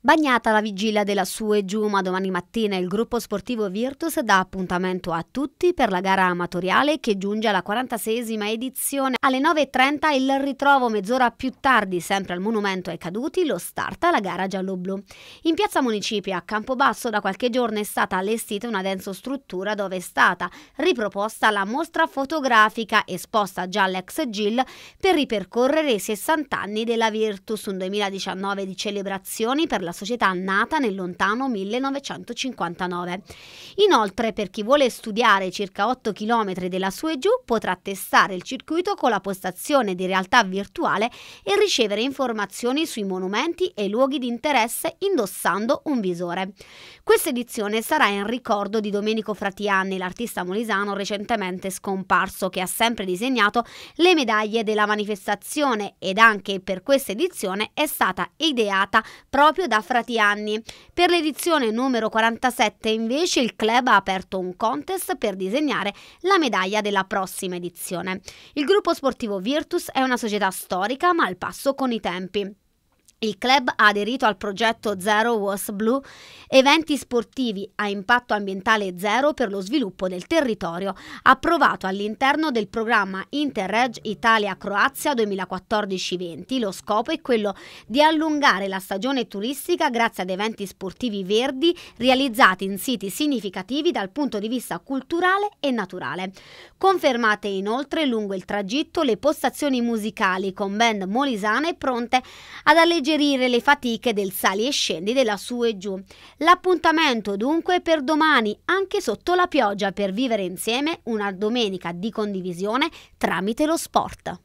Bagnata la vigilia della Sue Giuma domani mattina, il gruppo sportivo Virtus dà appuntamento a tutti per la gara amatoriale che giunge alla 46esima edizione. Alle 9.30 il ritrovo mezz'ora più tardi, sempre al Monumento ai Caduti, lo start alla gara giallo-blu. In piazza Municipio a Campobasso da qualche giorno è stata allestita una struttura dove è stata riproposta la mostra fotografica esposta già all'ex Gil per ripercorrere i 60 anni della Virtus, un 2019 di celebrazioni per la la società nata nel lontano 1959. Inoltre, per chi vuole studiare circa 8 km della su e giù, potrà testare il circuito con la postazione di realtà virtuale e ricevere informazioni sui monumenti e luoghi di interesse indossando un visore. Questa edizione sarà in ricordo di Domenico Fratianni, l'artista molisano recentemente scomparso che ha sempre disegnato le medaglie della manifestazione ed anche per questa edizione è stata ideata proprio da Frati Anni. Per l'edizione numero 47 invece il club ha aperto un contest per disegnare la medaglia della prossima edizione. Il gruppo sportivo Virtus è una società storica ma al passo con i tempi. Il club ha aderito al progetto Zero Was Blue, eventi sportivi a impatto ambientale zero per lo sviluppo del territorio, approvato all'interno del programma Interreg Italia-Croazia 2014-20. Lo scopo è quello di allungare la stagione turistica grazie ad eventi sportivi verdi realizzati in siti significativi dal punto di vista culturale e naturale. Confermate inoltre lungo il tragitto le postazioni musicali con band molisane pronte ad alleggerire alleggerire le fatiche del sali e scendi della su e giù. L'appuntamento dunque è per domani, anche sotto la pioggia, per vivere insieme una domenica di condivisione tramite lo sport.